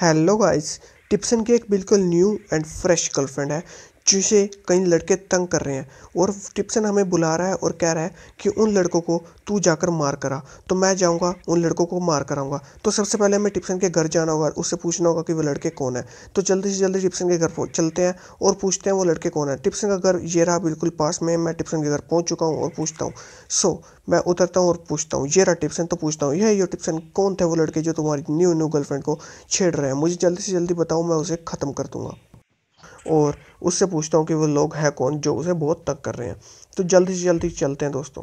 hello guys टिप्सन की एक बिल्कुल न्यू एंड फ्रेश गर्लफ्रेंड है जिसे कई लड़के तंग कर रहे हैं और टिप्सन हमें बुला रहा है और कह रहा है कि उन लड़कों को तू जाकर मार करा तो मैं जाऊँगा उन लड़कों को मार कराऊंगा तो सबसे पहले हमें टिप्सन के घर जाना होगा उससे पूछना होगा कि वो लड़के कौन है तो जल्दी से जल्दी टिप्सन के घर चलते हैं और पूछते हैं वो लड़के कौन है टिप्सन का घर ये रहा बिल्कुल पास में मैं टिप्सन के घर पहुँच चुका हूँ और पूछता हूँ सो मैं उतरता हूँ और पूछता हूँ ये रहा टिप्सन तो पूछता हूँ यह यो टिप्सन कौन थे वो लड़के जो तुम्हारी न्यू न्यू गर्लफ्रेंड को छेड़ रहे हैं मुझे जल्दी से जल्दी बताओ मैं उसे ख़त्म कर दूँगा और उससे पूछता हूँ कि वो लोग हैं कौन जो उसे बहुत तंग कर रहे हैं तो जल्दी से जल्दी चलते हैं दोस्तों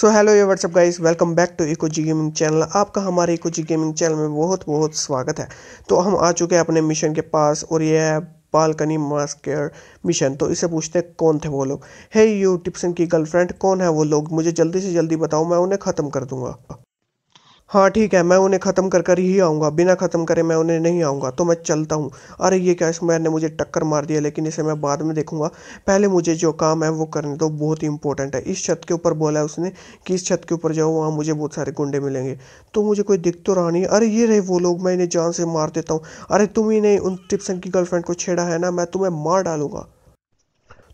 सो हेलो ये what's up guys welcome back to Eco G gaming channel आपका हमारे इको जी गेमिंग चैनल में बहुत बहुत स्वागत है तो हम आ चुके हैं अपने मिशन के पास और ये है बालकनी केयर मिशन तो इसे पूछते हैं कौन थे वो लोग हे यू टिप्सन की गर्लफ्रेंड कौन है वो लोग मुझे जल्दी से जल्दी बताओ मैं उन्हें ख़त्म कर दूंगा हाँ ठीक है मैं उन्हें ख़त्म कर कर ही आऊँगा बिना ख़त्म करे मैं उन्हें नहीं आऊँगा तो मैं चलता हूँ अरे ये कैशमैन ने मुझे टक्कर मार दिया लेकिन इसे मैं बाद में देखूँगा पहले मुझे जो काम है वो करने तो बहुत ही इंपॉर्टेंट है इस छत के ऊपर बोला है उसने कि इस छत के ऊपर जाओ वहाँ मुझे बहुत सारे गुंडे मिलेंगे तो मुझे कोई दिक्कत तो रहा नहीं अरे ये रहे वो लोग मैं इन्हें जान से मार देता हूँ अरे तुम ही नहीं उन टिप्सन की गर्लफ्रेंड को छेड़ा है ना मैं तुम्हें मार डालूंगा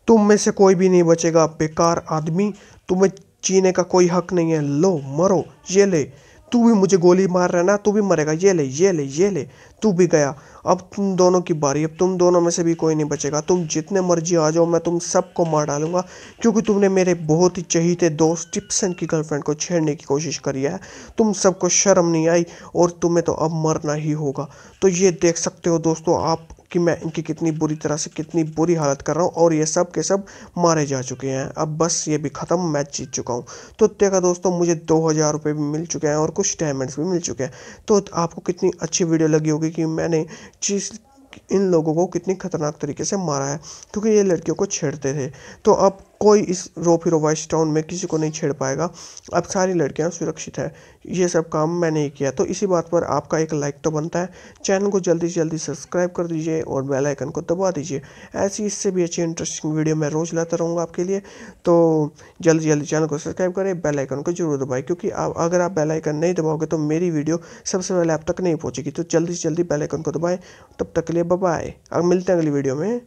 तुम में से कोई भी नहीं बचेगा बेकार आदमी तुम्हें जीने का कोई हक नहीं है लो मरो ये ले तू भी मुझे गोली मार रहा है ना तू भी मरेगा ये ले ये ले ये ले तू भी गया अब तुम दोनों की बारी अब तुम दोनों में से भी कोई नहीं बचेगा तुम जितने मर्जी आ जाओ मैं तुम सबको मार डालूंगा क्योंकि तुमने मेरे बहुत ही चहीते दोस्त टिप्सन की गर्लफ्रेंड को छेड़ने की कोशिश करी है तुम सबको शर्म नहीं आई और तुम्हें तो अब मरना ही होगा तो ये देख सकते हो दोस्तों आप कि मैं इनकी कितनी बुरी तरह से कितनी बुरी हालत कर रहा हूँ और ये सब के सब मारे जा चुके हैं अब बस ये भी ख़त्म मैच जीत चुका हूँ तो देखा दोस्तों मुझे दो हज़ार रुपये भी मिल चुके हैं और कुछ डायमंड्स भी मिल चुके हैं तो आपको कितनी अच्छी वीडियो लगी होगी होगी कि मैंने जिस इन लोगों को कितनी खतरनाक तरीके से मारा है क्योंकि ये लड़कियों को छेड़ते थे तो अब कोई इस रोप हीरो वाइस टाउन में किसी को नहीं छेड़ पाएगा अब सारी लड़कियां सुरक्षित है ये सब काम मैंने ही किया तो इसी बात पर आपका एक लाइक तो बनता है चैनल को जल्दी से जल्दी सब्सक्राइब कर दीजिए और बेल आइकन को दबा दीजिए ऐसी इससे भी अच्छी इंटरेस्टिंग वीडियो मैं रोज़ लाता रहूँगा आपके लिए तो जल्दी से जल्दी चैनल को सब्सक्राइब करें बेलाइकन को जरूर दबाएँ क्योंकि आप अगर आप बेलाइकन नहीं दबाओगे तो मेरी वीडियो सबसे पहले आप तक नहीं पहुँचेगी तो जल्दी से जल्दी बेलाइकन को दबाएँ तब तक के लिए बबाए अब मिलते हैं अगली वीडियो में